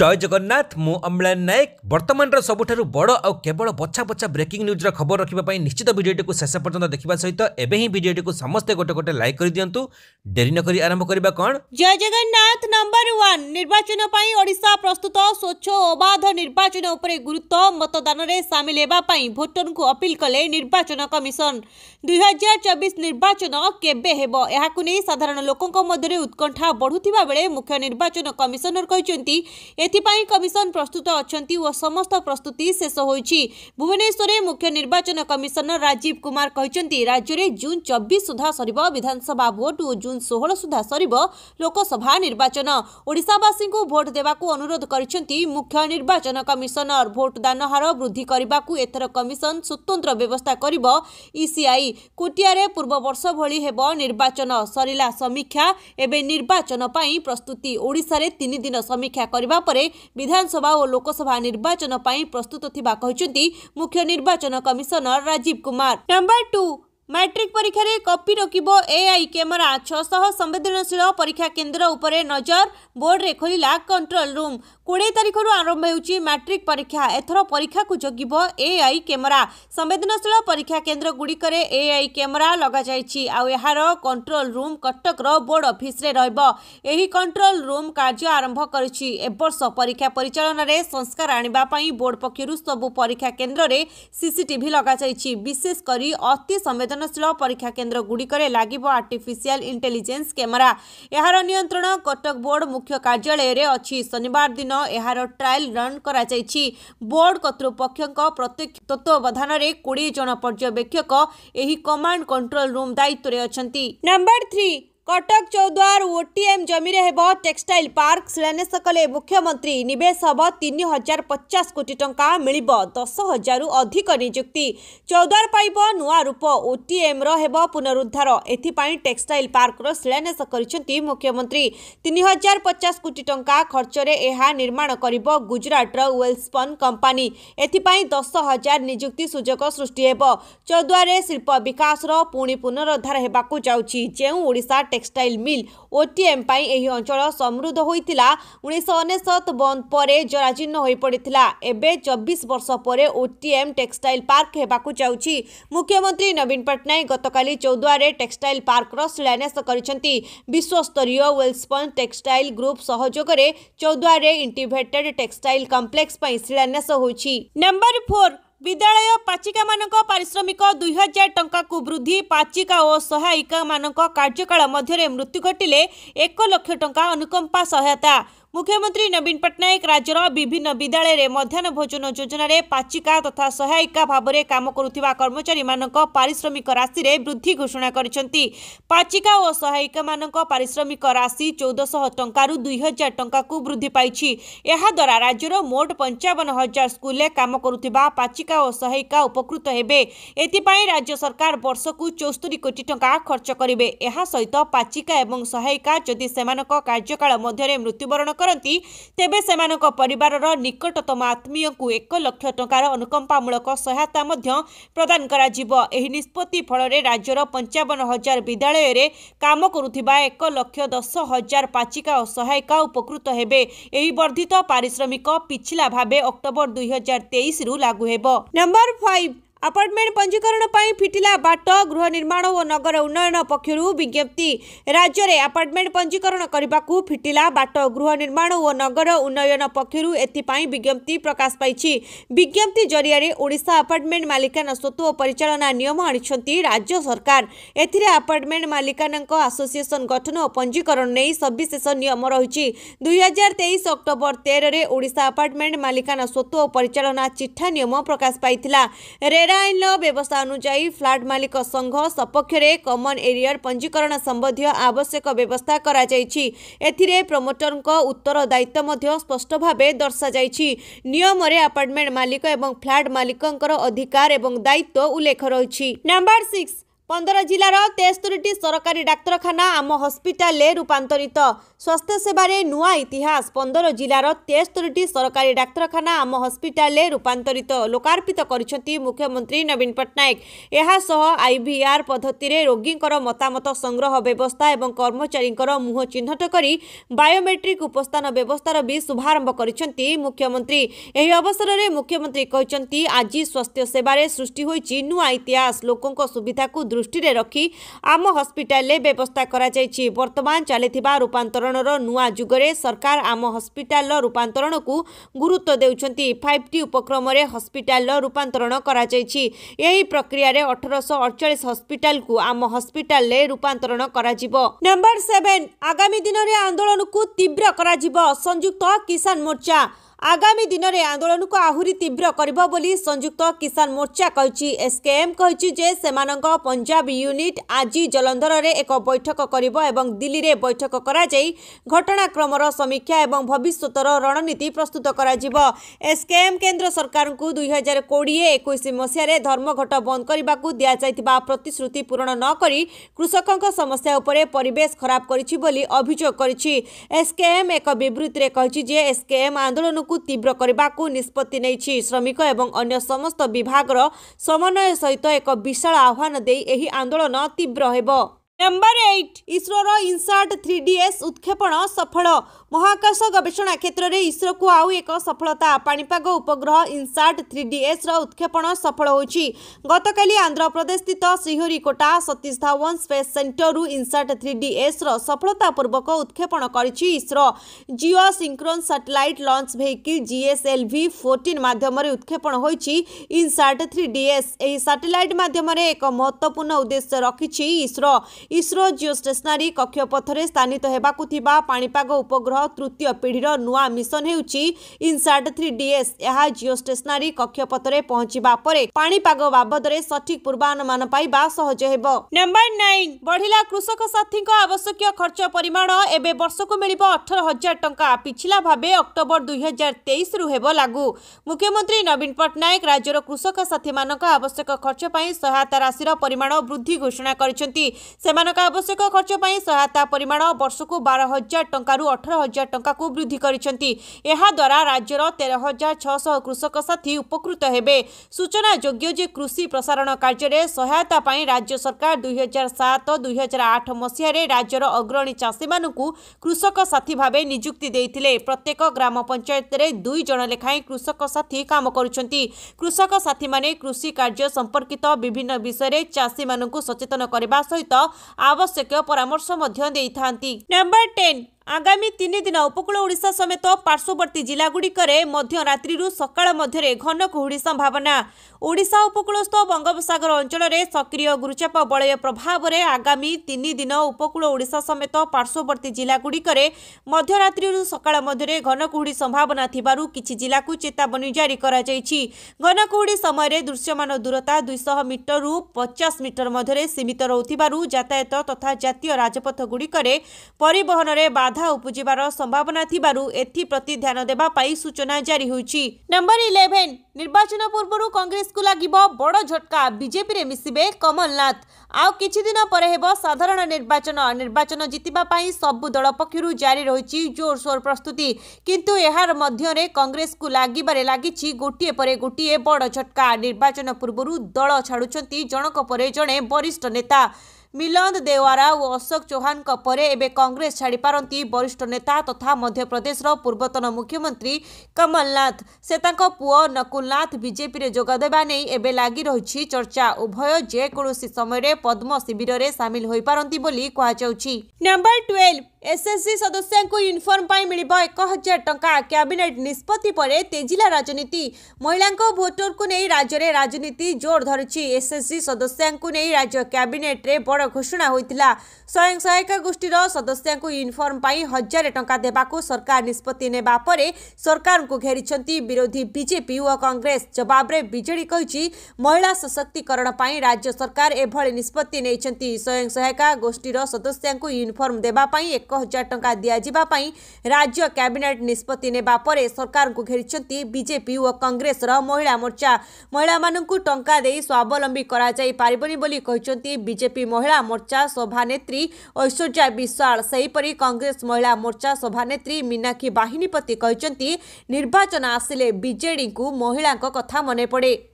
জয় জগন্নাଥ ମୁଁ ଅମ୍ଳାନ ନାୟକ ବର୍ତ୍ତମାନର ସବୁଠାରୁ ବଡ଼ ଆଉ କେବଳ ବଛା ବଛା ବ୍ରେକିଂ ନ୍ୟୁଜ୍ର ଖବର ରଖିବା ପାଇଁ ନିଶ୍ଚିତ ଭିଡ଼ିଓଟିକୁ ଶେଷ ପର୍ଯ୍ୟନ୍ତ ଦେଖିବା ସହିତ ଏବେ ହିଁ ଭିଡ଼ିଓଟିକୁ ସମସ୍ତେ ଗୋଟେ ଗୋଟେ ଲାଇକ୍ କରିଦିଅନ୍ତୁ ଡେରି ନକରି ଆରମ୍ଭ କରିବା କ'ଣ ଜୟ ଜଗନ୍ନାଥ ନମ୍ବର ୱାନ୍ ନିର୍ବାଚନ ପାଇଁ ଓଡ଼ିଶା ପ୍ରସ୍ତୁତ ସ୍ୱଚ୍ଛ ଓ ଅବାଧ ନିର୍ବାଚନ ଉପରେ ଗୁରୁତ୍ୱ ମତଦାନରେ ସାମିଲ ହେବା ପାଇଁ ଭୋଟରଙ୍କୁ ଅପିଲ କଲେ ନିର୍ବାଚନ କମିଶନ ଦୁଇହଜାର ଚବିଶ ନିର୍ବାଚନ କେବେ ହେବ ଏହାକୁ ନେଇ ସାଧାରଣ ଲୋକଙ୍କ ମଧ୍ୟରେ ଉତ୍କଣ୍ଠା ବଢ଼ୁଥିବା ବେଳେ ମୁଖ୍ୟ ନିର୍ବାଚନ କମିଶନର କହିଛନ୍ତି एपि कमिसन प्रस्तुत अहिले व समस्त प्रस्तुति शेष हुन्छ भुवनेश्वरे मुख्य निर्वाचन कमिशनर राजीव कुमार राज्य जुन चबिस सुधा सरबि विधानसभा भोट उ जुन षोह सुधा सरबि लोकसभा निर्वाचन ओडावासीको भोट देव अनुरोध मुख्य गरिवाचन कमिसनर भोटदान हार वृद्धि एथर कमिसन स्वतंत्र व्यवस्था गर्सिआई कतिया पूर्व वर्ष भली भयो निर्वाचन सर समीक्षा निर्वाचन पनि प्रस्तुति दिन समीक्षा ଉପରେ ବିଧାନସଭା ଓ ଲୋକସଭା ନିର୍ବାଚନ ପାଇଁ ପ୍ରସ୍ତୁତ ଥିବା କହିଛନ୍ତି ମୁଖ୍ୟ ନିର୍ବାଚନ commissioner Rajiv Kumar number two matric ପରୀକ୍ଷାରେ କପି ରଖିବ ଏଆଇ କ୍ୟାମେରା ଛଅଶହ ସମ୍ବେଦନଶୀଳ ପରୀକ୍ଷା କେନ୍ଦ୍ର ଉପରେ ନଜର ବୋର୍ଡରେ ଖୋଲିଲା କଣ୍ଟ୍ରୋଲ ରୁମ୍ କୋଡ଼ିଏ ତାରିଖରୁ ଆରମ୍ଭ ହେଉଛି ମ୍ୟାଟ୍ରିକ୍ ପରୀକ୍ଷା ଏଥର ପରୀକ୍ଷାକୁ ଜଗିବ ଏଆଇ କ୍ୟାମେରା ସମ୍ବେଦନଶୀଳ ପରୀକ୍ଷା କେନ୍ଦ୍ରଗୁଡ଼ିକରେ ଏଆଇ କ୍ୟାମେରା ଲଗାଯାଇଛି ଆଉ ଏହାର କଣ୍ଟ୍ରୋଲ ରୁମ୍ କଟକର ବୋର୍ଡ ଅଫିସରେ ରହିବ ଏହି କଣ୍ଟ୍ରୋଲ ରୁମ୍ କାର୍ଯ୍ୟ ଆରମ୍ଭ କରିଛି ଏବର୍ଷ ପରୀକ୍ଷା ପରିଚାଳନାରେ ସଂସ୍କାର ଆଣିବା ପାଇଁ ବୋର୍ଡ ପକ୍ଷରୁ ସବୁ ପରୀକ୍ଷା କେନ୍ଦ୍ରରେ ସିସିଟିଭି ଲଗାଯାଇଛି ବିଶେଷ କରି ଅତି ସମ୍ବେଦନ ସୃଜନଶୀଳ ପରୀକ୍ଷା କେନ୍ଦ୍ରଗୁଡ଼ିକରେ ଲାଗିବ ଆର୍ଟିଫିସିଆଲ୍ ଇଣ୍ଟେଲିଜେନ୍ସ କ୍ୟାମେରା ଏହାର ନିୟନ୍ତ୍ରଣ କଟକ ବୋର୍ଡ ମୁଖ୍ୟ କାର୍ଯ୍ୟାଳୟରେ ଅଛି ଶନିବାର ଦିନ ଏହାର ଟ୍ରାଏଲ୍ ରନ୍ କରାଯାଇଛି ବୋର୍ଡ କର୍ତ୍ତୃପକ୍ଷଙ୍କ ପ୍ରତ୍ୟକ୍ଷ ତତ୍ତ୍ୱାବଧାନରେ କୋଡ଼ିଏ ଜଣ ପର୍ଯ୍ୟବେକ୍ଷକ ଏହି କମାଣ୍ଡ କଣ୍ଟ୍ରୋଲ ରୁମ୍ ଦାୟିତ୍ୱରେ ଅଛନ୍ତି number three Cuttack Choudwar OTM जमीन हो टेक्सटाइल पार्क शिलान्यास कले मुख्यमंत्री नवेश हम तीन हजार पचास कोटी टा मिल दस हजार अधिक निजुक्ति चौद्वार पाइब नुआ रूप ओटीएम हो पुनरुद्धार एथपाई टेक्सटाइल पार्क शिलान्यास कर मुख्यमंत्री तीन हजार पचास कोटी टाइम खर्चे यह निर्माण कर गुजराटर वेलस्पन कंपानी एथपाई दस हजार निजुक्ति सुजोग सृष्टि हो चौद्वारे शिल्प विकास पुणी पुनरुद्धार होगा जाऊँगी টেক্সটাইল মিল ওটিএম পাই এই অঞ্চল সমৃদ্ধ হয়েছিল উনিশশো অনেশত বন্ধ পরে জরাজীর্ণ হয়ে পড়েছিল এবে চব্বিশ বর্ষ পরে ওটিএম টেক্সটাইল পার্ক হওয়া যাচ্ছি মুখ্যমন্ত্রী নবীন পট্টনাক গতকাল চৌদুয়ারে টেক্সটাইল পার্কর শিଳାন্যাস করেছেন বিশ্বস্তরীয় ওয়েলস্পন টেক্সটাইল গ্রুপ সহযোগে চৌদুয়ারে ইন্টিভেটেড টেক্সটাইল কমপ্লেক্স শিଳାন্যাস হয়েছে নম্বর ফোর विद्यालय पाचिका मान पारिश्रमिक दुई हजार टंका वृद्धि पाचिका और सहायिका मान कार्यकाल मध्य मृत्यु घटले एक लक्ष टा अनुकंपा सहायता ମୁଖ୍ୟମନ୍ତ୍ରୀ ନବୀନ ପଟ୍ଟନାୟକ ରାଜ୍ୟର ବିଭିନ୍ନ ବିଦ୍ୟାଳୟରେ ମଧ୍ୟାହ୍ନ ଭୋଜନ ଯୋଜନାରେ ପାଚିକା ତଥା ସହାୟିକା ଭାବରେ କାମ କରୁଥିବା କର୍ମଚାରୀମାନଙ୍କ ପାରିଶ୍ରମିକ ରାଶିରେ ବୃଦ୍ଧି ଘୋଷଣା କରିଛନ୍ତି ପାଚିକା ଓ ସହାୟିକାମାନଙ୍କ ପାରିଶ୍ରମିକ ରାଶି ଚଉଦଶହ ଟଙ୍କାରୁ ଦୁଇ ହଜାର ଟଙ୍କାକୁ ବୃଦ୍ଧି ପାଇଛି ଏହାଦ୍ୱାରା ରାଜ୍ୟର ମୋଟ ପଞ୍ଚାବନ ହଜାର ସ୍କୁଲରେ କାମ କରୁଥିବା ପାଚିକା ଓ ସହାୟିକା ଉପକୃତ ହେବେ ଏଥିପାଇଁ ରାଜ୍ୟ ସରକାର ବର୍ଷକୁ ଚଉସ୍ତରି କୋଟି ଟଙ୍କା ଖର୍ଚ୍ଚ କରିବେ ଏହା ସହିତ ପାଚିକା ଏବଂ ସହାୟିକା ଯଦି ସେମାନଙ୍କ କାର୍ଯ୍ୟକାଳ ମଧ୍ୟରେ ମୃତ୍ୟୁବରଣ କରନ୍ତି ତେବେ ସେମାନଙ୍କ ପରିବାରର ନିକଟତମ ଆତ୍ମୀୟଙ୍କୁ ଏକ ଲକ୍ଷ ଟଙ୍କାର ଅନୁକମ୍ପାମୂଳକ ସହାୟତା ମଧ୍ୟ ପ୍ରଦାନ କରାଯିବ ଏହି ନିଷ୍ପତ୍ତି ଫଳରେ ରାଜ୍ୟର ପଞ୍ଚାବନ ହଜାର ବିଦ୍ୟାଳୟରେ କାମ କରୁଥିବା ଏକ ଲକ୍ଷ ଦଶ ହଜାର ପାଚିକା ଓ ସହାୟିକା ଉପକୃତ ହେବେ ଏହି ବର୍ଦ୍ଧିତ ପାରିଶ୍ରମିକ ପିଛିଲା ଭାବେ ଅକ୍ଟୋବର ଦୁଇହଜାର ତେଇଶରୁ ଲାଗୁ ହେବ ନମ୍ବର ଫାଇଭ୍ आपार्टमेंट पंजीकरण फिटिला बाट गृह निर्माण और नगर उन्नयन पक्षर विज्ञप्ति राज्य में आपार्टमेंट पंजीकरण करने को फिटिला बाट गृह निर्माण और नगर उन्नयन पक्षर एथपाई विज्ञप्ति प्रकाश पाई विज्ञप्ति जरिया ओडा आपार्टमेंट मालिकाना स्वत्व और परिचालना निम आ राज्य सरकार एपार्टमेंट मालिकाना आसोसीएसन गठन और पंजीकरण नहीं सविशेष निम रही दुईहजार तेईस अक्टोबर तेरह ओडा आपार्टमेंट मालिकाना स्वत्व और परिचालना चिठा निम प्रकाश पाई रेरा ଫ୍ଲାଟ ଆଇନର ବ୍ୟବସ୍ଥା ଅନୁଯାୟୀ ଫ୍ଲାଟ ମାଲିକ ସଂଘ ସପକ୍ଷରେ କମନ୍ ଏରିଅର ପଞ୍ଜୀକରଣ ସମ୍ବନ୍ଧୀୟ ଆବଶ୍ୟକ ବ୍ୟବସ୍ଥା କରାଯାଇଛି ଏଥିରେ ପ୍ରମୋଟରଙ୍କ ଉତ୍ତରଦାୟିତ୍ୱ ମଧ୍ୟ ସ୍ପଷ୍ଟ ଭାବେ ଦର୍ଶାଯାଇଛି ନିୟମରେ ଆପାର୍ଟମେଣ୍ଟ ମାଲିକ ଏବଂ ଫ୍ଲାଟ ମାଲିକଙ୍କର ଅଧିକାର ଏବଂ ଦାୟିତ୍ୱ ଉଲ୍ଲେଖ ରହିଛି ନମ୍ବର ସିକ୍ସ ପନ୍ଦର ଜିଲ୍ଲାର ତେସ୍ତରୀଟି ସରକାରୀ ଡାକ୍ତରଖାନା ଆମ ହସ୍ପିଟାଲରେ ରୂପାନ୍ତରିତ ସ୍ୱାସ୍ଥ୍ୟସେବାରେ ନୂଆ ଇତିହାସ ପନ୍ଦର ଜିଲ୍ଲାର ତେସ୍ତରୀଟି ସରକାରୀ ଡାକ୍ତରଖାନା ଆମ ହସ୍ପିଟାଲରେ ରୂପାନ୍ତରିତ ଲୋକାର୍ପିତ କରିଛନ୍ତି ମୁଖ୍ୟମନ୍ତ୍ରୀ ନବୀନ ପଟ୍ଟନାୟକ ଏହାସହ ଆଇଭିଆର୍ ପଦ୍ଧତିରେ ରୋଗୀଙ୍କର ମତାମତ ସଂଗ୍ରହ ବ୍ୟବସ୍ଥା ଏବଂ କର୍ମଚାରୀଙ୍କର ମୁହଁ ଚିହ୍ନଟ କରି ବାୟୋମେଟ୍ରିକ୍ ଉପସ୍ଥାନ ବ୍ୟବସ୍ଥାର ବି ଶୁଭାରମ୍ଭ କରିଛନ୍ତି ମୁଖ୍ୟମନ୍ତ୍ରୀ ଏହି ଅବସରରେ ମୁଖ୍ୟମନ୍ତ୍ରୀ କହିଛନ୍ତି ଆଜି ସ୍ୱାସ୍ଥ୍ୟସେବାରେ ସୃଷ୍ଟି ହୋଇଛି ନୂଆ ଇତିହାସ ଲୋକଙ୍କ ସୁବିଧାକୁ ଦୃଷ୍ଟି ଦୃଷ୍ଟିରେ ରଖି ଆମ ହସ୍ପିଟାଲରେ ବ୍ୟବସ୍ଥା କରାଯାଇଛି ବର୍ତ୍ତମାନ ଚାଲିଥିବା ରୂପାନ୍ତରଣର ନୂଆ ଯୁଗରେ ସରକାର ଆମ ହସ୍ପିଟାଲର ରୂପାନ୍ତରଣକୁ ଗୁରୁତ୍ୱ ଦେଉଛନ୍ତି ଫାଇଭ୍ ଟି ଉପକ୍ରମରେ ହସ୍ପିଟାଲର ରୂପାନ୍ତରଣ କରାଯାଇଛି ଏହି ପ୍ରକ୍ରିୟାରେ ଅଠରଶହ ଅଡଚାଳିଶ ହସ୍ପିଟାଲକୁ ଆମ ହସ୍ପିଟାଲରେ ରୂପାନ୍ତରଣ କରାଯିବ ନମ୍ବର ସେଭେନ୍ ଆଗାମୀ ଦିନରେ ଆନ୍ଦୋଳନକୁ ତୀବ୍ର କରାଯିବ ସଂଯୁକ୍ତ କିଷାନ ମୋର୍ଚ୍ଚା ଆଗାମୀ ଦିନରେ ଆନ୍ଦୋଳନକୁ ଆହୁରି ତୀବ୍ର କରିବ ବୋଲି ସଂଯୁକ୍ତ କିଷାନ ମୋର୍ଚ୍ଚା କହିଛି ଏସ୍କେଏମ୍ କହିଛି ଯେ ସେମାନଙ୍କ ପଞ୍ଜାବ ୟୁନିଟ୍ ଆଜି ଜଲନ୍ଧରରେ ଏକ ବୈଠକ କରିବ ଏବଂ ଦିଲ୍ଲୀରେ ବୈଠକ କରାଯାଇ ଘଟଣାକ୍ରମର ସମୀକ୍ଷା ଏବଂ ଭବିଷ୍ୟତର ରଣନୀତି ପ୍ରସ୍ତୁତ କରାଯିବ ଏସ୍କେଏମ୍ କେନ୍ଦ୍ର ସରକାରଙ୍କୁ ଦୁଇ ହଜାର କୋଡ଼ିଏ ଏକୋଇଶ ମସିହାରେ ଧର୍ମଘଟ ବନ୍ଦ କରିବାକୁ ଦିଆଯାଇଥିବା ପ୍ରତିଶ୍ରୁତି ପୂରଣ ନ କରି କୃଷକଙ୍କ ସମସ୍ୟା ଉପରେ ପରିବେଶ ଖରାପ କରିଛି ବୋଲି ଅଭିଯୋଗ କରିଛି ଏସ୍କେଏମ୍ ଏକ ବିବୃତ୍ତିରେ କହିଛି ଯେ ଏସ୍କେଏମ୍ ଆନ୍ଦୋଳନକୁ ଆନ୍ଦୋଳନକୁ ତୀବ୍ର କରିବାକୁ ନିଷ୍ପତ୍ତି ନେଇଛି ଶ୍ରମିକ ଏବଂ ଅନ୍ୟ ସମସ୍ତ ବିଭାଗର ସମନ୍ୱୟ ସହିତ ଏକ ବିଶାଳ ଆହ୍ୱାନ ଦେଇ ଏହି ଆନ୍ଦୋଳନ ତୀବ୍ର ହେବ ନମ୍ବର ଏଇଟ୍ ଇସ୍ରୋର ଇନସାର୍ଟ ଥ୍ରୀ ଡି ଏସ୍ ଉତ୍କ୍ଷେପଣ ସଫଳ ମହାକାଶ ଗବେଷଣା କ୍ଷେତ୍ରରେ ଇସ୍ରୋକୁ ଆଉ ଏକ ସଫଳତା ପାଣିପାଗ ଉପଗ୍ରହ ଇନସାର୍ଟ ଥ୍ରୀ ଡି ଏସ୍ର ଉତ୍କ୍ଷେପଣ ସଫଳ ହୋଇଛି ଗତକାଲି ଆନ୍ଧ୍ରପ୍ରଦେଶସ୍ଥିତ ଶ୍ରୀହରିକୋଟା ସତୀଶ ଧାୱନ ସ୍ପେସ୍ ସେଣ୍ଟରରୁ ଇନସାର୍ଟ ଥ୍ରୀ ଡି ଏସ୍ର ସଫଳତାପୂର୍ବକ ଉତ୍କ୍ଷେପଣ କରିଛି ISRO geosynchronous satellite launch vehicle GSLV fourteen ମାଧ୍ୟମରେ ଉତ୍କ୍ଷେପଣ ହୋଇଛି ଇନସାର୍ଟ ଥ୍ରୀ ଡି ଏସ୍ ଏହି ସାଟେଲାଇଟ୍ ମାଧ୍ୟମରେ ଏକ ମହତ୍ତ୍ୱପୂର୍ଣ୍ଣ ଉଦ୍ଦେଶ୍ୟ ରଖିଛି ଇସ୍ରୋ ଇସ୍ରୋ ଜିଓ ଷ୍ଟେସନାରୀ କକ୍ଷପଥରେ ସ୍ଥାନିତ ହେବାକୁ ଥିବା ପାଣିପାଗ ଉପଗ୍ରହ ତୃତୀୟ ପିଢ଼ିର ନୂଆ ମିଶନ ହେଉଛି ଇନ୍ସାଟ୍ ଥ୍ରୀ ଡିଏସ୍ ଏହା ଜିଓ ଷ୍ଟେସନାରୀ କକ୍ଷପଥରେ ପହଞ୍ଚିବା ପରେ ପାଣିପାଗ ବାବଦରେ ସଠିକ୍ ପୂର୍ବାନୁମାନ ପାଇବା ସହଜ ହେବ ନମ୍ବର ନାଇନ ବଢିଲା କୃଷକ ସାଥୀଙ୍କ ଆବଶ୍ୟକୀୟ ଖର୍ଚ୍ଚ ପରିମାଣ ଏବେ ବର୍ଷକୁ ମିଳିବ ଅଠର ହଜାର ଟଙ୍କା ପିଛିଲା ଭାବେ ଅକ୍ଟୋବର ଦୁଇ ହଜାର ତେଇଶରୁ ହେବ ଲାଗୁ ମୁଖ୍ୟମନ୍ତ୍ରୀ ନବୀନ ପଟ୍ଟନାୟକ ରାଜ୍ୟର କୃଷକ ସାଥୀମାନଙ୍କ ଆବଶ୍ୟକ ଖର୍ଚ୍ଚ ପାଇଁ ସହାୟତା ରାଶିର ପରିମାଣ ବୃଦ୍ଧି ଘୋଷଣା କରିଛନ୍ତି ସେ ସେମାନଙ୍କ ଆବଶ୍ୟକ ଖର୍ଚ୍ଚ ପାଇଁ ସହାୟତା ପରିମାଣ ବର୍ଷକୁ ବାର ହଜାର ଟଙ୍କାରୁ ଅଠର ହଜାର ଟଙ୍କାକୁ ବୃଦ୍ଧି କରିଛନ୍ତି ଏହାଦ୍ୱାରା ରାଜ୍ୟର ତେର ହଜାର ଛଅଶହ କୃଷକ ସାଥୀ ଉପକୃତ ହେବେ ସୂଚନା ଯୋଗ୍ୟ ଯେ କୃଷି ପ୍ରସାରଣ କାର୍ଯ୍ୟରେ ସହାୟତା ପାଇଁ ରାଜ୍ୟ ସରକାର ଦୁଇହଜାର ସାତ ଦୁଇହଜାର ଆଠ ମସିହାରେ ରାଜ୍ୟର ଅଗ୍ରଣୀ ଚାଷୀମାନଙ୍କୁ କୃଷକ ସାଥୀ ଭାବେ ନିଯୁକ୍ତି ଦେଇଥିଲେ ପ୍ରତ୍ୟେକ ଗ୍ରାମ ପଞ୍ଚାୟତରେ ଦୁଇ ଜଣ ଲେଖାଏଁ କୃଷକ ସାଥୀ କାମ କରୁଛନ୍ତି କୃଷକ ସାଥୀମାନେ କୃଷି କାର୍ଯ୍ୟ ସମ୍ପର୍କିତ ବିଭିନ୍ନ ବିଷୟରେ ଚାଷୀମାନଙ୍କୁ ସଚେତନ କରିବା ସହିତ ଆବଶ୍ୟକୀୟ ପରାମର୍ଶ ମଧ୍ୟ ଦେଇଥାନ୍ତି ନମ୍ବର ଟେନ୍ ଆଗାମୀ ତିନି ଦିନ ଉପକୂଳ ଓଡ଼ିଶା ସମେତ ପାର୍ଶ୍ୱବର୍ତ୍ତୀ ଜିଲ୍ଲାଗୁଡ଼ିକରେ ମଧ୍ୟ ରାତ୍ରିରୁ ସକାଳ ମଧ୍ୟରେ ଘନ କୁହୁଡ଼ି ସମ୍ଭାବନା ଓଡ଼ିଶା ଉପକୂଳସ୍ଥ ବଙ୍ଗୋପସାଗର ଅଞ୍ଚଳରେ ସକ୍ରିୟ ଗୁରୁଚାପ ବଳୟ ପ୍ରଭାବରେ ଆଗାମୀ ତିନି ଦିନ ଉପକୂଳ ଓଡ଼ିଶା ସମେତ ପାର୍ଶ୍ୱବର୍ତ୍ତୀ ଜିଲ୍ଲାଗୁଡ଼ିକରେ ମଧ୍ୟରାତ୍ରିରୁ ସକାଳ ମଧ୍ୟରେ ଘନ କୁହୁଡ଼ି ସମ୍ଭାବନା ଥିବାରୁ କିଛି ଜିଲ୍ଲାକୁ ଚେତାବନୀ ଜାରି କରାଯାଇଛି ଘନ କୁହୁଡ଼ି ସମୟରେ ଦୃଶ୍ୟମାନ ଦୂରତା ଦୁଇଶହ ମିଟରରୁ ପଚାଶ ମିଟର ମଧ୍ୟରେ ସୀମିତ ରହୁଥିବାରୁ ଯାତାୟାତ ତଥା ଜାତୀୟ ରାଜପଥଗୁଡ଼ିକରେ ପରିବହନରେ ବାଧା ବାଧା ଉପୁଜିବାର ସମ୍ଭାବନା ଥିବାରୁ ଏଥିପ୍ରତି ଧ୍ୟାନ ଦେବା ପାଇଁ ସୂଚନା ଜାରି ହୋଇଛି ନମ୍ବର ଇଲେଭେନ୍ ନିର୍ବାଚନ ପୂର୍ବରୁ କଂଗ୍ରେସକୁ ଲାଗିବ ବଡ଼ ଝଟକା ବିଜେପିରେ ମିଶିବେ କମଲନାଥ ଆଉ କିଛି ଦିନ ପରେ ହେବ ସାଧାରଣ ନିର୍ବାଚନ ନିର୍ବାଚନ ଜିତିବା ପାଇଁ ସବୁ ଦଳ ପକ୍ଷରୁ ଜାରି ରହିଛି ଜୋରସୋର ପ୍ରସ୍ତୁତି କିନ୍ତୁ ଏହାର ମଧ୍ୟରେ କଂଗ୍ରେସକୁ ଲାଗିବାରେ ଲାଗିଛି ଗୋଟିଏ ପରେ ଗୋଟିଏ ବଡ଼ ଝଟକା ନିର୍ବାଚନ ପୂର୍ବରୁ ଦଳ ଛାଡ଼ୁଛନ୍ତି ଜଣକ ପରେ ଜଣେ ବରିଷ୍ଠ ନେତା ମିଲନ୍ଦ ଦେୱାରା ଓ ଅଶୋକ ଚୌହାନଙ୍କ ପରେ ଏବେ କଂଗ୍ରେସ ଛାଡ଼ିପାରନ୍ତି ବରିଷ୍ଠ ନେତା ତଥା ମଧ୍ୟପ୍ରଦେଶର ପୂର୍ବତନ ମୁଖ୍ୟମନ୍ତ୍ରୀ କମଲନାଥ ସେ ତାଙ୍କ ପୁଅ ନକୁଲନାଥ ବିଜେପିରେ ଯୋଗଦେବା ନେଇ ଏବେ ଲାଗି ରହିଛି ଚର୍ଚ୍ଚା ଉଭୟ ଯେକୌଣସି ସମୟରେ ପଦ୍ମ ଶିବିରରେ ସାମିଲ ହୋଇପାରନ୍ତି ବୋଲି କୁହାଯାଉଛି ନମ୍ବର ଟୁଏଲ୍ଭ ଏସ୍ଏସ୍ସି ସଦସ୍ୟଙ୍କୁ ୟୁନିଫର୍ମ ପାଇଁ ମିଳିବ ଏକ ହଜାର ଟଙ୍କା କ୍ୟାବିନେଟ୍ ନିଷ୍ପତ୍ତି ପରେ ତେଜିଲା ରାଜନୀତି ମହିଳାଙ୍କ ଭୋଟରକୁ ନେଇ ରାଜ୍ୟରେ ରାଜନୀତି ଜୋର ଧରିଛି ଏସ୍ଏସ୍ସି ସଦସ୍ୟାଙ୍କୁ ନେଇ ରାଜ୍ୟ କ୍ୟାବିନେଟ୍ରେ ବଡ଼ घोषणा स्वयं सहायता गोष्ठी र सदस्य युनिफर्म हजार टंका दाक सरकार निष्पत्ति ने नरकारको घेरी विरोधी बीजेपी विजेपिओ कङ्ग्रेस जवाबले विजेडि महिला सशक्तिकरण राज्य सरकार एभरि निष्पत्ति स्वयं सहायता गोष्ठी र सदस्य युनिफर्म दाई एक हजार टा राज्य क्याबिनेट निष्पत्ति ने नरकार घेरी बीजेपी कङ्ग्रेस र महिला मोर्चा महिला म टाइम स्वाली गरि मोर्चा सभानेत्री ऐश्वर्या विश्वास सहीपरि कांग्रेस महिला मोर्चा सभानेत्री मीनापति निर्वाचन बीजेडी को महिलाको कथा मने पडे